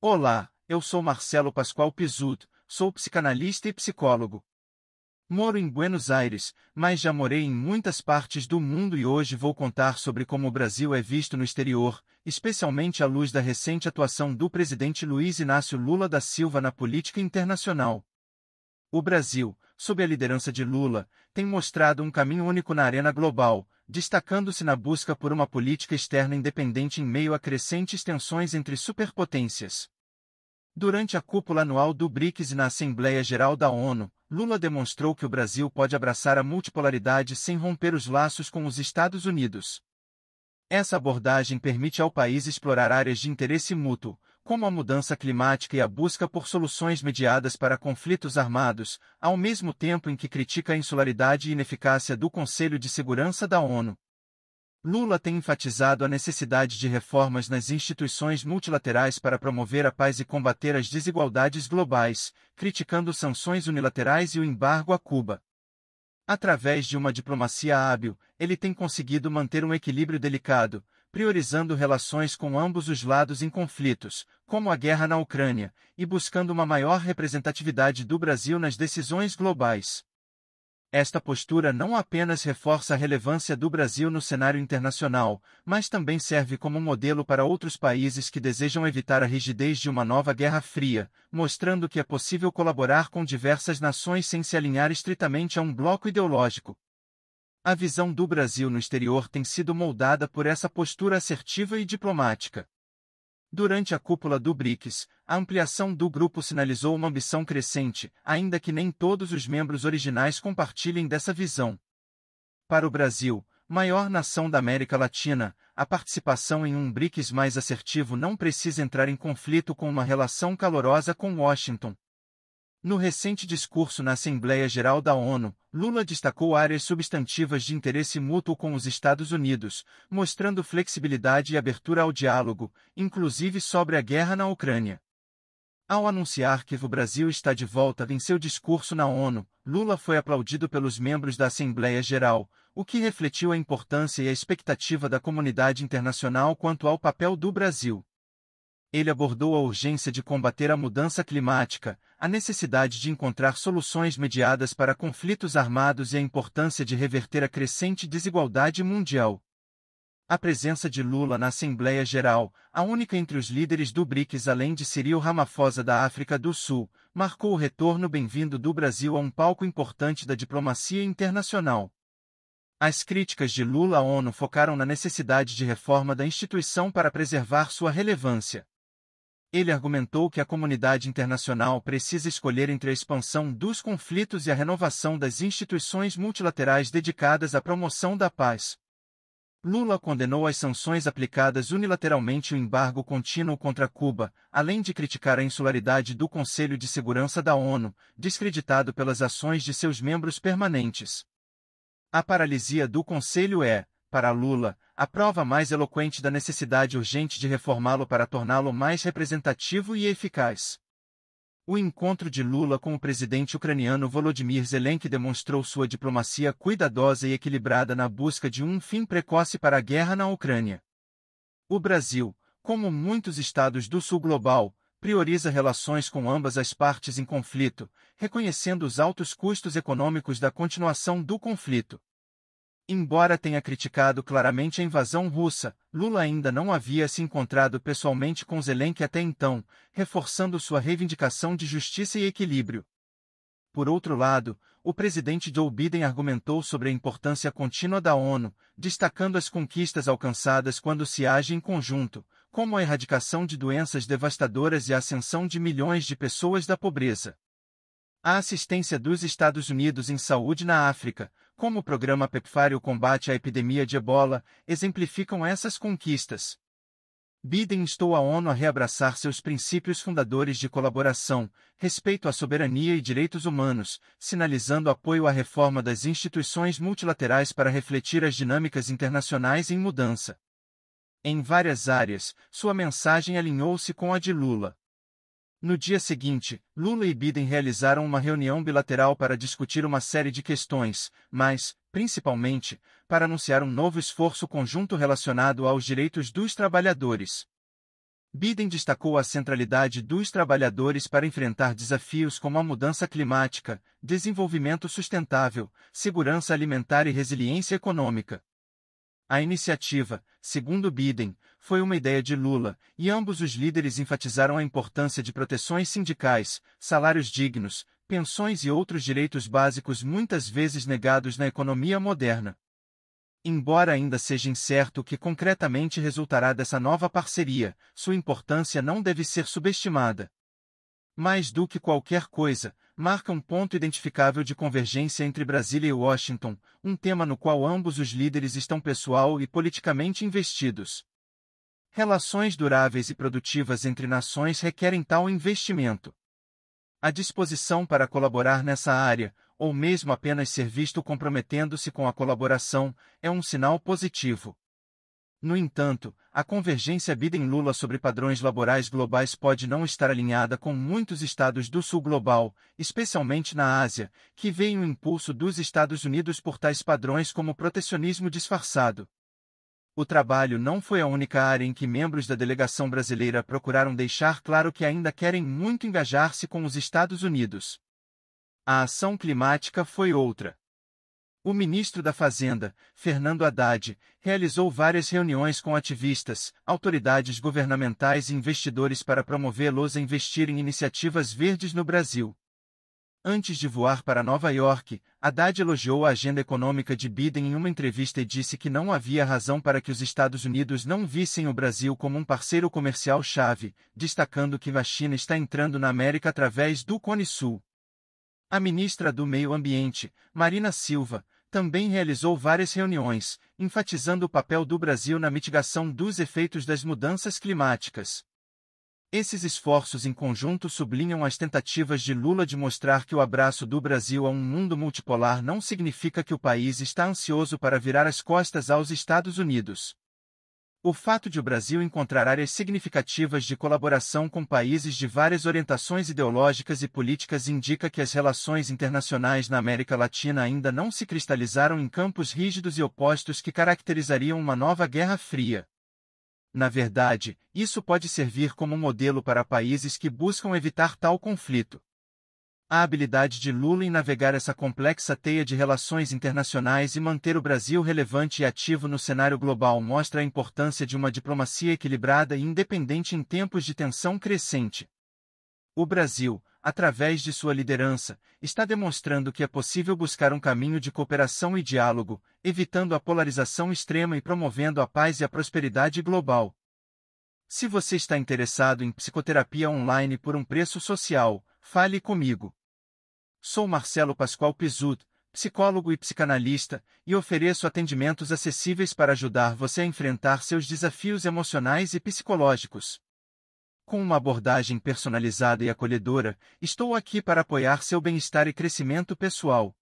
Olá, eu sou Marcelo Pascoal Pizzuto, sou psicanalista e psicólogo. Moro em Buenos Aires, mas já morei em muitas partes do mundo e hoje vou contar sobre como o Brasil é visto no exterior, especialmente à luz da recente atuação do presidente Luiz Inácio Lula da Silva na política internacional. O Brasil, sob a liderança de Lula, tem mostrado um caminho único na arena global, destacando-se na busca por uma política externa independente em meio a crescentes tensões entre superpotências. Durante a cúpula anual do BRICS e na Assembleia Geral da ONU, Lula demonstrou que o Brasil pode abraçar a multipolaridade sem romper os laços com os Estados Unidos. Essa abordagem permite ao país explorar áreas de interesse mútuo, como a mudança climática e a busca por soluções mediadas para conflitos armados, ao mesmo tempo em que critica a insularidade e ineficácia do Conselho de Segurança da ONU. Lula tem enfatizado a necessidade de reformas nas instituições multilaterais para promover a paz e combater as desigualdades globais, criticando sanções unilaterais e o embargo a Cuba. Através de uma diplomacia hábil, ele tem conseguido manter um equilíbrio delicado, priorizando relações com ambos os lados em conflitos, como a guerra na Ucrânia, e buscando uma maior representatividade do Brasil nas decisões globais. Esta postura não apenas reforça a relevância do Brasil no cenário internacional, mas também serve como modelo para outros países que desejam evitar a rigidez de uma nova Guerra Fria, mostrando que é possível colaborar com diversas nações sem se alinhar estritamente a um bloco ideológico a visão do Brasil no exterior tem sido moldada por essa postura assertiva e diplomática. Durante a cúpula do BRICS, a ampliação do grupo sinalizou uma ambição crescente, ainda que nem todos os membros originais compartilhem dessa visão. Para o Brasil, maior nação da América Latina, a participação em um BRICS mais assertivo não precisa entrar em conflito com uma relação calorosa com Washington, no recente discurso na Assembleia Geral da ONU, Lula destacou áreas substantivas de interesse mútuo com os Estados Unidos, mostrando flexibilidade e abertura ao diálogo, inclusive sobre a guerra na Ucrânia. Ao anunciar que o Brasil está de volta em seu discurso na ONU, Lula foi aplaudido pelos membros da Assembleia Geral, o que refletiu a importância e a expectativa da comunidade internacional quanto ao papel do Brasil ele abordou a urgência de combater a mudança climática, a necessidade de encontrar soluções mediadas para conflitos armados e a importância de reverter a crescente desigualdade mundial. A presença de Lula na Assembleia Geral, a única entre os líderes do BRICS além de Cyril Ramaphosa da África do Sul, marcou o retorno bem-vindo do Brasil a um palco importante da diplomacia internacional. As críticas de Lula à ONU focaram na necessidade de reforma da instituição para preservar sua relevância. Ele argumentou que a comunidade internacional precisa escolher entre a expansão dos conflitos e a renovação das instituições multilaterais dedicadas à promoção da paz. Lula condenou as sanções aplicadas unilateralmente e o embargo contínuo contra Cuba, além de criticar a insularidade do Conselho de Segurança da ONU, descreditado pelas ações de seus membros permanentes. A paralisia do Conselho é, para Lula, a prova mais eloquente da necessidade urgente de reformá-lo para torná-lo mais representativo e eficaz. O encontro de Lula com o presidente ucraniano Volodymyr Zelensky demonstrou sua diplomacia cuidadosa e equilibrada na busca de um fim precoce para a guerra na Ucrânia. O Brasil, como muitos estados do sul global, prioriza relações com ambas as partes em conflito, reconhecendo os altos custos econômicos da continuação do conflito. Embora tenha criticado claramente a invasão russa, Lula ainda não havia se encontrado pessoalmente com Zelensky até então, reforçando sua reivindicação de justiça e equilíbrio. Por outro lado, o presidente Joe Biden argumentou sobre a importância contínua da ONU, destacando as conquistas alcançadas quando se age em conjunto, como a erradicação de doenças devastadoras e a ascensão de milhões de pessoas da pobreza. A assistência dos Estados Unidos em saúde na África, como o programa Pepfar e o combate à epidemia de ebola, exemplificam essas conquistas. Biden instou a ONU a reabraçar seus princípios fundadores de colaboração, respeito à soberania e direitos humanos, sinalizando apoio à reforma das instituições multilaterais para refletir as dinâmicas internacionais em mudança. Em várias áreas, sua mensagem alinhou-se com a de Lula. No dia seguinte, Lula e Biden realizaram uma reunião bilateral para discutir uma série de questões, mas, principalmente, para anunciar um novo esforço conjunto relacionado aos direitos dos trabalhadores. Biden destacou a centralidade dos trabalhadores para enfrentar desafios como a mudança climática, desenvolvimento sustentável, segurança alimentar e resiliência econômica. A iniciativa, segundo Biden, foi uma ideia de Lula, e ambos os líderes enfatizaram a importância de proteções sindicais, salários dignos, pensões e outros direitos básicos muitas vezes negados na economia moderna. Embora ainda seja incerto o que concretamente resultará dessa nova parceria, sua importância não deve ser subestimada. Mais do que qualquer coisa, marca um ponto identificável de convergência entre Brasília e Washington, um tema no qual ambos os líderes estão pessoal e politicamente investidos. Relações duráveis e produtivas entre nações requerem tal investimento. A disposição para colaborar nessa área, ou mesmo apenas ser visto comprometendo-se com a colaboração, é um sinal positivo. No entanto, a convergência Biden-Lula sobre padrões laborais globais pode não estar alinhada com muitos estados do sul global, especialmente na Ásia, que veem o impulso dos Estados Unidos por tais padrões como protecionismo disfarçado o trabalho não foi a única área em que membros da delegação brasileira procuraram deixar claro que ainda querem muito engajar-se com os Estados Unidos. A ação climática foi outra. O ministro da Fazenda, Fernando Haddad, realizou várias reuniões com ativistas, autoridades governamentais e investidores para promovê-los a investir em iniciativas verdes no Brasil. Antes de voar para Nova York, Haddad elogiou a agenda econômica de Biden em uma entrevista e disse que não havia razão para que os Estados Unidos não vissem o Brasil como um parceiro comercial-chave, destacando que a China está entrando na América através do Cone Sul. A ministra do Meio Ambiente, Marina Silva, também realizou várias reuniões, enfatizando o papel do Brasil na mitigação dos efeitos das mudanças climáticas. Esses esforços em conjunto sublinham as tentativas de Lula de mostrar que o abraço do Brasil a um mundo multipolar não significa que o país está ansioso para virar as costas aos Estados Unidos. O fato de o Brasil encontrar áreas significativas de colaboração com países de várias orientações ideológicas e políticas indica que as relações internacionais na América Latina ainda não se cristalizaram em campos rígidos e opostos que caracterizariam uma nova Guerra Fria. Na verdade, isso pode servir como modelo para países que buscam evitar tal conflito. A habilidade de Lula em navegar essa complexa teia de relações internacionais e manter o Brasil relevante e ativo no cenário global mostra a importância de uma diplomacia equilibrada e independente em tempos de tensão crescente. O Brasil, através de sua liderança, está demonstrando que é possível buscar um caminho de cooperação e diálogo, evitando a polarização extrema e promovendo a paz e a prosperidade global. Se você está interessado em psicoterapia online por um preço social, fale comigo. Sou Marcelo Pascoal Pizut, psicólogo e psicanalista, e ofereço atendimentos acessíveis para ajudar você a enfrentar seus desafios emocionais e psicológicos. Com uma abordagem personalizada e acolhedora, estou aqui para apoiar seu bem-estar e crescimento pessoal.